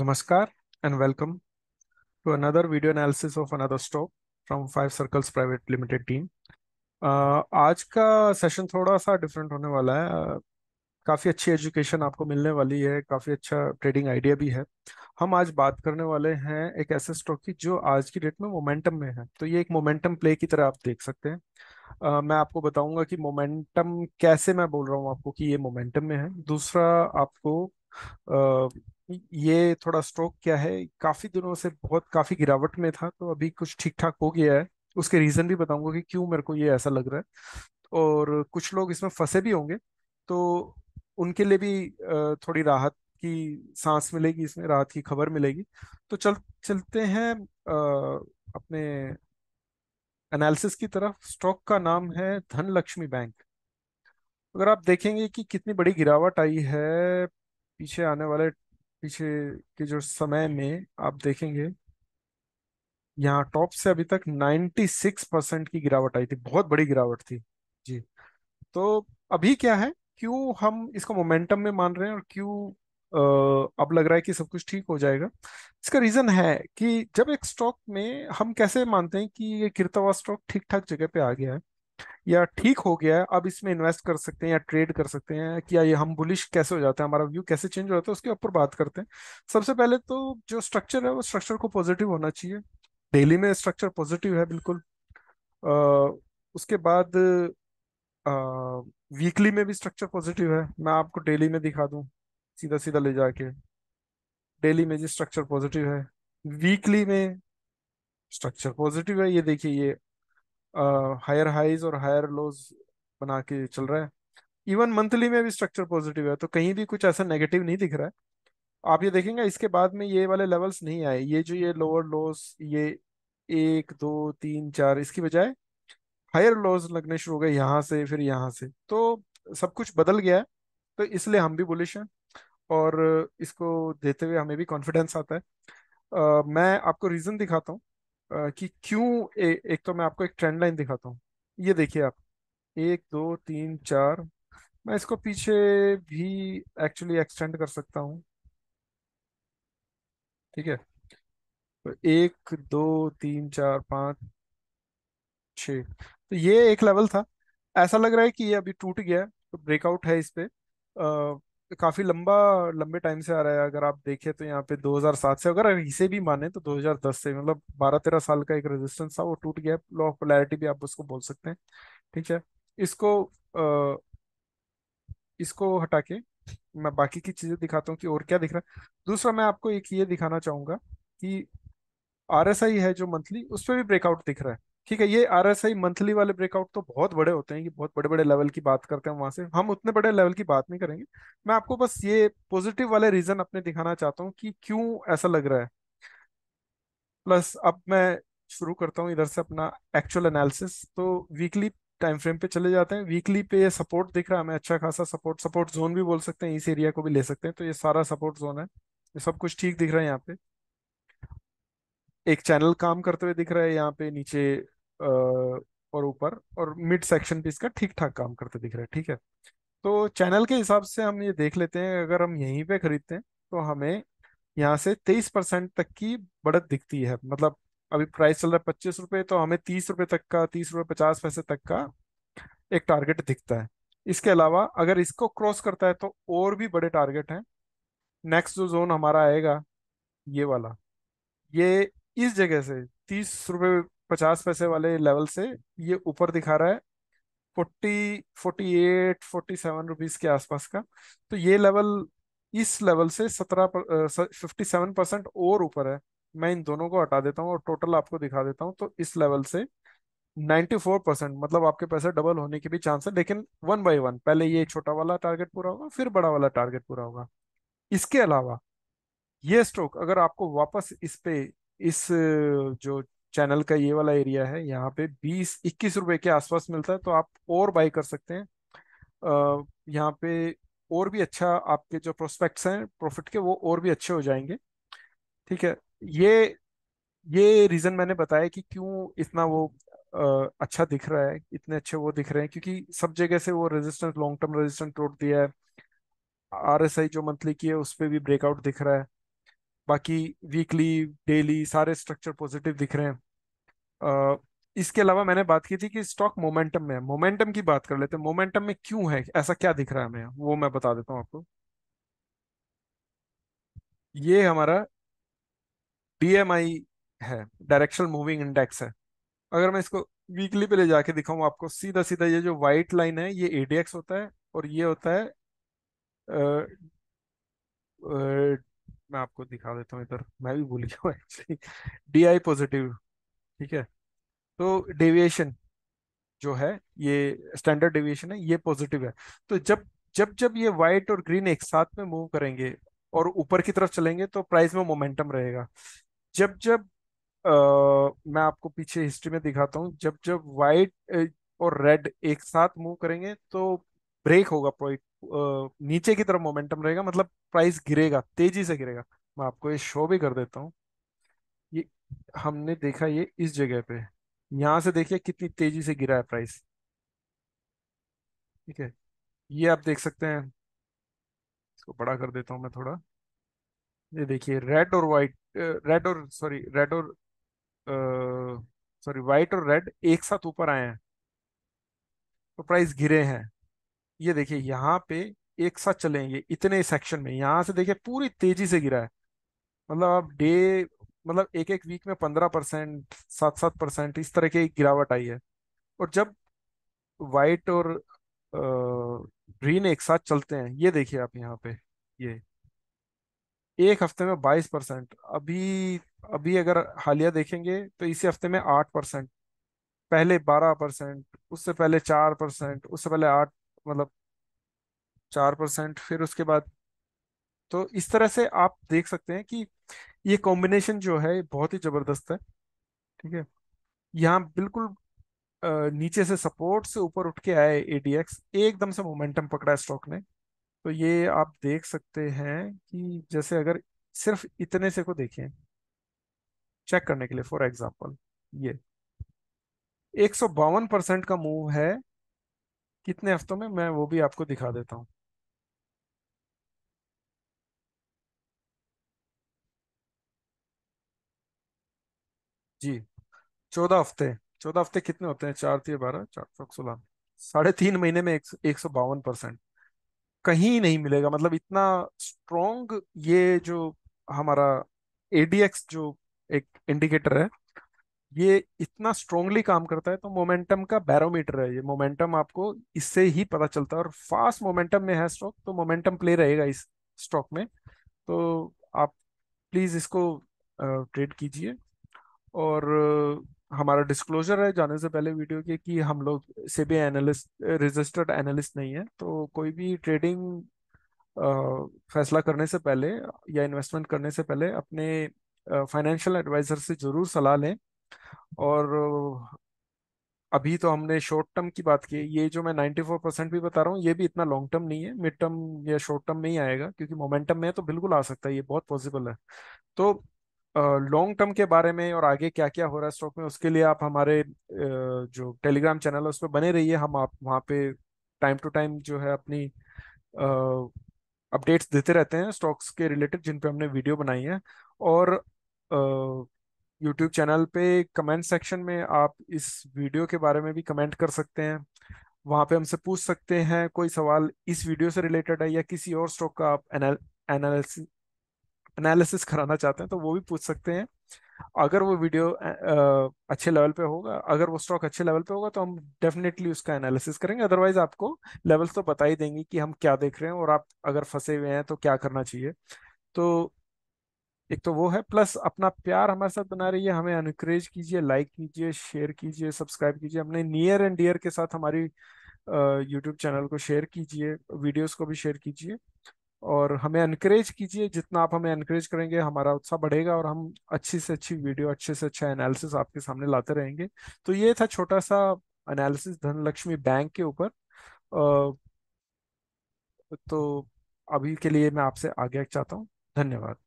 Namaskar and welcome to another video analysis of another stock from Five Circles Private Limited team. Uh, आज का session थोड़ा सा different होने वाला है uh, काफ़ी अच्छी एजुकेशन आपको मिलने वाली है काफ़ी अच्छा ट्रेडिंग आइडिया भी है हम आज बात करने वाले हैं एक ऐसे स्टॉक की जो आज की डेट में मोमेंटम में है तो ये एक मोमेंटम प्ले की तरह आप देख सकते हैं uh, मैं आपको बताऊंगा कि मोमेंटम कैसे मैं बोल रहा हूँ आपको कि ये मोमेंटम में है दूसरा आपको ये थोड़ा स्ट्रोक क्या है काफ़ी दिनों से बहुत काफ़ी गिरावट में था तो अभी कुछ ठीक ठाक हो गया है उसके रीज़न भी बताऊंगा कि क्यों मेरे को ये ऐसा लग रहा है और कुछ लोग इसमें फंसे भी होंगे तो उनके लिए भी थोड़ी राहत की सांस मिलेगी इसमें राहत की खबर मिलेगी तो चल चलते हैं अपने एनालिसिस की तरफ स्टॉक का नाम है धन लक्ष्मी बैंक अगर आप देखेंगे कि कितनी बड़ी गिरावट आई है पीछे आने वाले पीछे के जो समय में आप देखेंगे यहाँ टॉप से अभी तक 96 परसेंट की गिरावट आई थी बहुत बड़ी गिरावट थी जी तो अभी क्या है क्यों हम इसको मोमेंटम में मान रहे हैं और क्यों अब लग रहा है कि सब कुछ ठीक हो जाएगा इसका रीजन है कि जब एक स्टॉक में हम कैसे मानते हैं कि ये किरतवा हुआ स्टॉक ठीक ठाक जगह पे आ गया है या ठीक हो गया है अब इसमें इन्वेस्ट कर सकते हैं या ट्रेड कर सकते हैं क्या ये हम बुलिश कैसे हो जाते हैं हमारा व्यू कैसे चेंज हो जाता है उसके ऊपर बात करते हैं सबसे पहले तो जो स्ट्रक्चर है वो स्ट्रक्चर को पॉजिटिव होना चाहिए डेली में स्ट्रक्चर पॉजिटिव है बिल्कुल आ, उसके बाद आ, वीकली में भी स्ट्रक्चर पॉजिटिव है मैं आपको डेली में दिखा दूँ सीधा सीधा ले जाके डेली में जी स्ट्रक्चर पॉजिटिव है वीकली में स्ट्रक्चर पॉजिटिव है ये देखिए ये हायर हाइज और हायर लोज बना के चल रहा है इवन मंथली में भी स्ट्रक्चर पॉजिटिव है तो कहीं भी कुछ ऐसा नेगेटिव नहीं दिख रहा है आप ये देखेंगे इसके बाद में ये वाले लेवल्स नहीं आए ये जो ये लोअर लोस ये एक दो तीन चार इसकी बजाय हायर लोज लगने शुरू हो गए यहाँ से फिर यहाँ से तो सब कुछ बदल गया है तो इसलिए हम भी बुलिश हैं और इसको देते हुए हमें भी कॉन्फिडेंस आता है आ, मैं आपको रीज़न दिखाता हूँ कि क्यों ए, एक तो मैं आपको एक ट्रेंड लाइन दिखाता हूँ ये देखिए आप एक दो तीन चार मैं इसको पीछे भी एक्चुअली एक्सटेंड कर सकता हूँ ठीक है तो एक दो तीन चार पाँच छ तो ये एक लेवल था ऐसा लग रहा है कि ये अभी टूट गया है तो ब्रेकआउट है इस पर काफी लंबा लंबे टाइम से आ रहा है अगर आप देखें तो यहाँ पे 2007 से अगर इसे भी माने तो 2010 से मतलब बारह तेरह साल का एक रेजिस्टेंस था वो टूट गया लॉ ऑफ पोलैरिटी भी आप उसको बोल सकते हैं ठीक है इसको आ, इसको हटा के मैं बाकी की चीजें दिखाता हूँ कि और क्या दिख रहा है दूसरा मैं आपको एक ये दिखाना चाहूंगा कि आर है जो मंथली उस पर भी ब्रेकआउट दिख रहा है ठीक है ये आर एस आई मंथली वाले ब्रेकआउट तो बहुत बड़े होते हैं कि बहुत बड़े बड़े लेवल की बात करते हैं वहां से हम उतने बड़े लेवल की बात नहीं करेंगे मैं आपको बस ये पॉजिटिव वाले रीजन अपने दिखाना चाहता हूँ कि क्यों ऐसा लग रहा है प्लस अब मैं शुरू करता हूँ इधर से अपना एक्चुअल एनालिसिस तो वीकली टाइम फ्रेम पे चले जाते हैं वीकली पे ये सपोर्ट दिख रहा है हमें अच्छा खासा सपोर्ट सपोर्ट जोन भी बोल सकते हैं इस एरिया को भी ले सकते हैं तो ये सारा सपोर्ट जोन है ये सब कुछ ठीक दिख रहा है यहाँ पे एक चैनल काम करते हुए दिख रहा है यहाँ पे नीचे और ऊपर और मिड सेक्शन भी इसका ठीक ठाक काम करते दिख रहा है ठीक है तो चैनल के हिसाब से हम ये देख लेते हैं अगर हम यहीं पे खरीदते हैं तो हमें यहाँ से तेईस परसेंट तक की बढ़त दिखती है मतलब अभी प्राइस चल रहा है पच्चीस रुपये तो हमें तीस रुपये तक का तीस रुपये पचास पैसे तक का एक टारगेट दिखता है इसके अलावा अगर इसको क्रॉस करता है तो और भी बड़े टारगेट हैं नेक्स्ट जो जोन हमारा आएगा ये वाला ये इस जगह से तीस रुपये पचास पैसे वाले लेवल से ये ऊपर दिखा रहा है forty forty eight forty seven rupees के आसपास का तो ये लेवल इस लेवल से सत्रह फिफ्टी सेवन परसेंट और ऊपर है मैं इन दोनों को हटा देता हूँ और टोटल आपको दिखा देता हूँ तो इस लेवल से नाइन्टी फोर परसेंट मतलब आपके पैसे डबल होने के भी चांस है लेकिन वन बाई वन पहले ये छोटा वाला टारगेट पूरा होगा फिर बड़ा वाला टारगेट पूरा होगा इसके अलावा ये स्टॉक अगर आपको वापस इस पे इस जो चैनल का ये वाला एरिया है यहाँ पे बीस इक्कीस रुपए के आसपास मिलता है तो आप और बाई कर सकते हैं यहाँ पे और भी अच्छा आपके जो प्रोस्पेक्ट्स हैं प्रॉफिट के वो और भी अच्छे हो जाएंगे ठीक है ये ये रीज़न मैंने बताया कि क्यों इतना वो आ, अच्छा दिख रहा है इतने अच्छे वो दिख रहे हैं क्योंकि सब जगह से वो रेजिस्टेंस लॉन्ग टर्म रेजिस्टेंस टूट दिया है आरएसआई जो मंथली की है उस पर भी ब्रेकआउट दिख रहा है बाकी वीकली डेली सारे स्ट्रक्चर पॉजिटिव दिख रहे हैं इसके अलावा मैंने बात की थी कि स्टॉक मोमेंटम में है मोमेंटम की बात कर लेते हैं मोमेंटम में क्यों है ऐसा क्या दिख रहा है हमें वो मैं बता देता हूँ आपको ये हमारा डीएमआई है डायरेक्शनल मूविंग इंडेक्स है अगर मैं इसको वीकली पे ले जाके दिखाऊं आपको सीधा सीधा ये जो वाइट लाइन है ये एडीएक्स होता है और ये होता है आ, आ, मैं आपको दिखा देता हूँ इधर मैं भी भूल गया हूँ एक्चुअली डी आई पॉजिटिव ठीक है तो डेविएशन जो है ये स्टैंडर्ड डेविएशन है ये पॉजिटिव है तो जब जब जब ये व्हाइट और ग्रीन एक साथ में मूव करेंगे और ऊपर की तरफ चलेंगे तो प्राइस में मोमेंटम रहेगा जब जब आ, मैं आपको पीछे हिस्ट्री में दिखाता हूँ जब जब व्हाइट और रेड एक साथ मूव करेंगे तो ब्रेक होगा पॉइंट नीचे की तरफ मोमेंटम रहेगा मतलब प्राइस गिरेगा तेजी से गिरेगा मैं आपको ये शो भी कर देता हूँ हमने देखा ये इस जगह पे यहां से देखिए कितनी तेजी से गिरा है प्राइस ठीक है ये आप देख सकते हैं इसको बड़ा कर देता हूं मैं थोड़ा ये देखिए रेड और वाइट रेड और सॉरी रेड और सॉरी वाइट और रेड एक साथ ऊपर आए हैं तो प्राइस गिरे हैं ये देखिए यहाँ पे एक साथ चलेंगे इतने सेक्शन में यहां से देखिए पूरी तेजी से गिरा है मतलब आप डे मतलब एक एक वीक में पंद्रह परसेंट सात सात परसेंट इस तरह की गिरावट आई है और जब वाइट और ग्रीन एक साथ चलते हैं ये देखिए आप यहाँ पे ये एक हफ्ते में बाईस परसेंट अभी अभी अगर हालिया देखेंगे तो इसी हफ्ते में आठ परसेंट पहले बारह परसेंट उससे पहले चार परसेंट उससे पहले आठ मतलब चार परसेंट फिर उसके बाद तो इस तरह से आप देख सकते हैं कि ये कॉम्बिनेशन जो है बहुत ही जबरदस्त है ठीक है यहाँ बिल्कुल नीचे से सपोर्ट से ऊपर उठ के आए एडीएक्स एकदम से मोमेंटम पकड़ा स्टॉक ने तो ये आप देख सकते हैं कि जैसे अगर सिर्फ इतने से को देखें चेक करने के लिए फॉर एग्जांपल ये एक परसेंट का मूव है कितने हफ्तों में मैं वो भी आपको दिखा देता हूँ जी चौदह हफ्ते चौदह हफ्ते कितने होते हैं चार तीन बारह चार सौ सोलह साढ़े तीन महीने में एक, एक सौ बावन परसेंट कहीं नहीं मिलेगा मतलब इतना स्ट्रोंग ये जो हमारा एडीएक्स जो एक इंडिकेटर है ये इतना स्ट्रोंगली काम करता है तो मोमेंटम का बैरोमीटर है ये मोमेंटम आपको इससे ही पता चलता है और फास्ट मोमेंटम में है स्टॉक तो मोमेंटम प्ले रहेगा इस स्टॉक में तो आप प्लीज इसको ट्रेड कीजिए और हमारा डिस्क्लोजर है जाने से पहले वीडियो के कि हम लोग से भी एनालिस्ट रजिस्टर्ड एनालिस्ट नहीं है तो कोई भी ट्रेडिंग फैसला करने से पहले या इन्वेस्टमेंट करने से पहले अपने फाइनेंशियल एडवाइज़र से ज़रूर सलाह लें और अभी तो हमने शॉर्ट टर्म की बात की ये जो मैं 94 परसेंट भी बता रहा हूँ ये भी इतना लॉन्ग टर्म नहीं है मिड टर्म या शॉर्ट टर्म में ही आएगा क्योंकि मोमेंटम में है तो बिल्कुल आ सकता है ये बहुत पॉसिबल है तो लॉन्ग टर्म के बारे में और आगे क्या क्या हो रहा है स्टॉक में उसके लिए आप हमारे जो टेलीग्राम चैनल है उस पर बने रहिए हम आप वहाँ पे टाइम टू टाइम जो है अपनी अपडेट्स देते रहते हैं स्टॉक्स के रिलेटेड जिन पे हमने वीडियो बनाई है और यूट्यूब चैनल पे कमेंट सेक्शन में आप इस वीडियो के बारे में भी कमेंट कर सकते हैं वहाँ पे हमसे पूछ सकते हैं कोई सवाल इस वीडियो से रिलेटेड है या किसी और स्टॉक का आप एनालिसिस एनालिसिस कराना चाहते हैं तो वो भी पूछ सकते हैं अगर वो वीडियो अच्छे लेवल पे होगा अगर वो स्टॉक अच्छे लेवल पे होगा तो हम डेफिनेटली उसका एनालिसिस करेंगे अदरवाइज आपको लेवल्स तो बता ही देंगे कि हम क्या देख रहे हैं और आप अगर फंसे हुए हैं तो क्या करना चाहिए तो एक तो वो है प्लस अपना प्यार हमारे साथ बना रही है हमें एनकरेज कीजिए लाइक कीजिए शेयर कीजिए सब्सक्राइब कीजिए अपने नियर एंड डियर के साथ हमारी यूट्यूब चैनल को शेयर कीजिए वीडियोस को भी शेयर कीजिए और हमें एनकरेज कीजिए जितना आप हमें एनकरेज करेंगे हमारा उत्साह बढ़ेगा और हम अच्छी से अच्छी वीडियो अच्छे से अच्छा एनालिसिस आपके सामने लाते रहेंगे तो ये था छोटा सा एनालिसिस धनलक्ष्मी बैंक के ऊपर तो अभी के लिए मैं आपसे आगे चाहता हूँ धन्यवाद